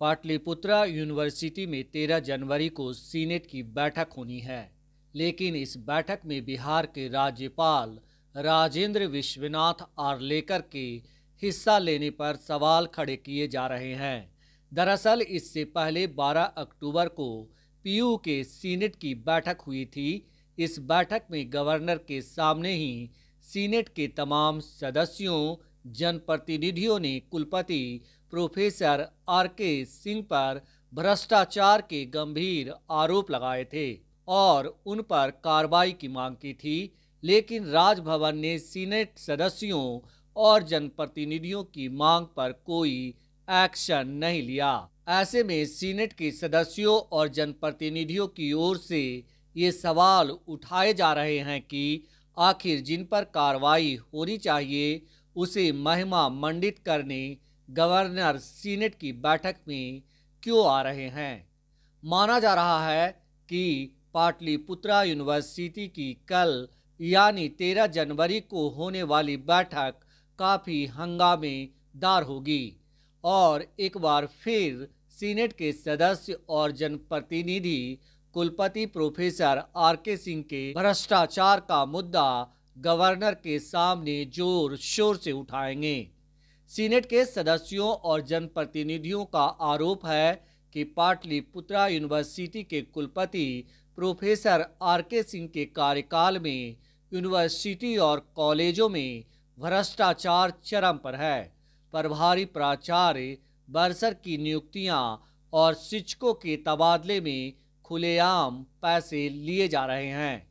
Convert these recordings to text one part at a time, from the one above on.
Pataliputra university में 13 जनवरी को senate की बैठक होनी है लेकिन इस बैठक में बिहार के राज्यपाल राजेंद्र विश्वनाथ आर्लेकर के हिस्सा लेने पर सवाल खड़े किए जा रहे हैं दरअसल इससे पहले 12 अक्टूबर को पीयू के सीनेट की बैठक हुई थी इस बैठक में गवर्नर के सामने ही सीनेट के तमाम सदस्यों जनप्रतिनिधियों ने कुलपति प्रोफेसर आर के सिंह पर भ्रष्टाचार के गंभीर आरोप लगाए थे और उन पर कार्रवाई की मांग की थी लेकिन राजभवन ने सीनेट सदस्यों और जनप्रतिनिधियों की मांग पर कोई एक्शन नहीं लिया ऐसे में सीनेट के सदस्यों और जनप्रतिनिधियों की ओर से ये सवाल उठाए जा रहे हैं कि आखिर जिन पर कार्रवाई होनी चाहिए उसे महिमा मंडित करने गवर्नर सीनेट की बैठक में क्यों आ रहे हैं माना जा रहा है कि पाटलिपुत्रा यूनिवर्सिटी की कल यानी 13 जनवरी को होने वाली बैठक काफ़ी हंगामेदार होगी और एक बार फिर सीनेट के सदस्य और जनप्रतिनिधि कुलपति प्रोफेसर आर के सिंह के भ्रष्टाचार का मुद्दा गवर्नर के सामने जोर शोर से उठाएंगे सीनेट के सदस्यों और जनप्रतिनिधियों का आरोप है कि पाटलिपुत्रा यूनिवर्सिटी के कुलपति प्रोफेसर आर के सिंह के कार्यकाल में यूनिवर्सिटी और कॉलेजों में भ्रष्टाचार चरम पर है प्रभारी प्राचार्य बरसर की नियुक्तियां और शिक्षकों के तबादले में खुलेआम पैसे लिए जा रहे हैं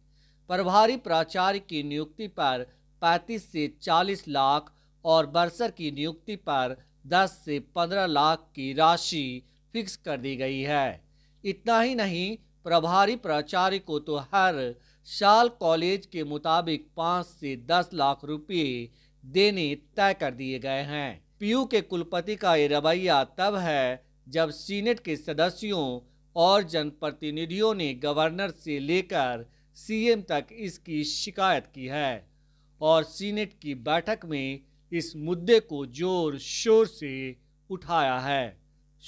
प्रभारी प्राचार्य की नियुक्ति पर 35 से 40 लाख और बरसर की नियुक्ति पर 10 से 15 लाख की राशि फिक्स कर दी गई है इतना ही नहीं प्रभारी प्राचार्य को तो हर साल कॉलेज के मुताबिक 5 से 10 लाख रुपये देने तय कर दिए गए हैं पीयू के कुलपति का ये रवैया तब है जब सीनेट के सदस्यों और जनप्रतिनिधियों ने गवर्नर से लेकर सीएम तक इसकी शिकायत की है और सीनेट की बैठक में इस मुद्दे को जोर शोर से उठाया है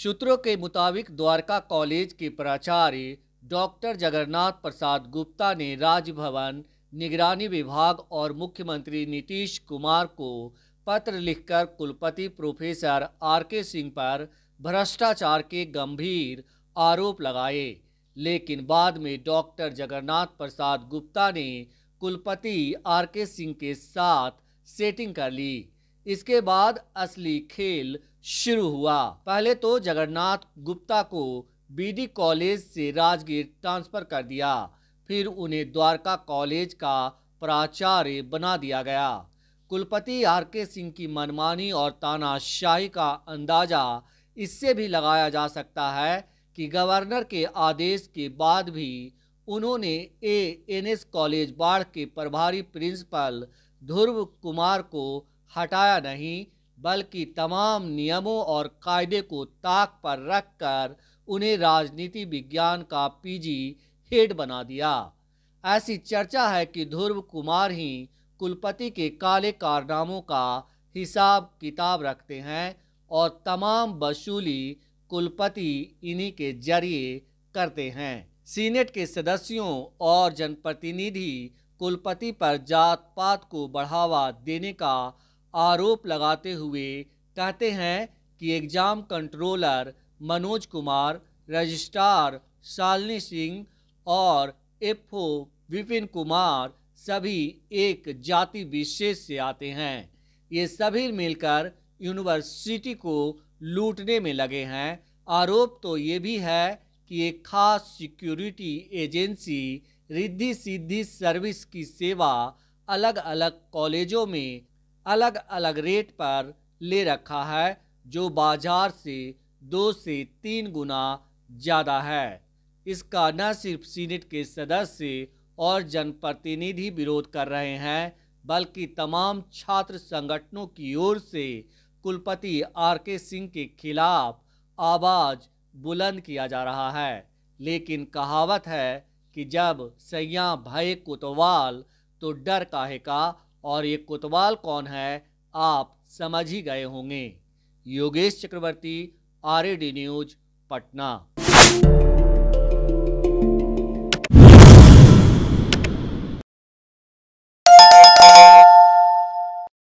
सूत्रों के मुताबिक द्वारका कॉलेज के प्राचार्य डॉक्टर जगन्नाथ प्रसाद गुप्ता ने राजभवन निगरानी विभाग और मुख्यमंत्री नीतीश कुमार को पत्र लिखकर कुलपति प्रोफेसर आर के सिंह पर भ्रष्टाचार के गंभीर आरोप लगाए लेकिन बाद में डॉक्टर जगन्नाथ प्रसाद गुप्ता ने कुलपति आर के सिंह के साथ सेटिंग कर ली इसके बाद असली खेल शुरू हुआ पहले तो जगन्नाथ गुप्ता को बीडी कॉलेज से राजगीर ट्रांसफर कर दिया फिर उन्हें द्वारका कॉलेज का प्राचार्य बना दिया गया कुलपति आर के सिंह की मनमानी और तानाशाही का अंदाजा इससे भी लगाया जा सकता है कि गवर्नर के आदेश के बाद भी उन्होंने ए एन एस कॉलेज बाढ़ के प्रभारी प्रिंसिपल ध्रुव कुमार को हटाया नहीं बल्कि तमाम नियमों और कायदे को ताक पर रखकर उन्हें राजनीति विज्ञान का पीजी हेड बना दिया ऐसी चर्चा है कि ध्रुव कुमार ही कुलपति के काले कारनामों का हिसाब किताब रखते हैं और तमाम वसूली कुलपति इन्हीं के जरिए करते हैं सीनेट के सदस्यों और जनप्रतिनिधि कुलपति पर जात पात को बढ़ावा देने का आरोप लगाते हुए कहते हैं कि exam controller Manoj Kumar registrar Shalini Singh और एफ विपिन कुमार सभी एक जाति विशेष से आते हैं ये सभी मिलकर यूनिवर्सिटी को लूटने में लगे हैं आरोप तो ये भी है कि एक खास security agency Riddhi Siddhi service की सेवा अलग अलग कॉलेजों में अलग अलग रेट पर ले रखा है जो बाजार से दो से तीन गुना ज़्यादा है इसका न सिर्फ सीनेट के सदस्य और जनप्रतिनिधि विरोध कर रहे हैं बल्कि तमाम छात्र संगठनों की ओर से कुलपति आर के सिंह के खिलाफ आवाज बुलंद किया जा रहा है लेकिन कहावत है कि जब सयाह भय कुतवाल तो डर काहे का और ये कुतवाल कौन है आप समझ ही गए होंगे योगेश चक्रवर्ती आर न्यूज पटना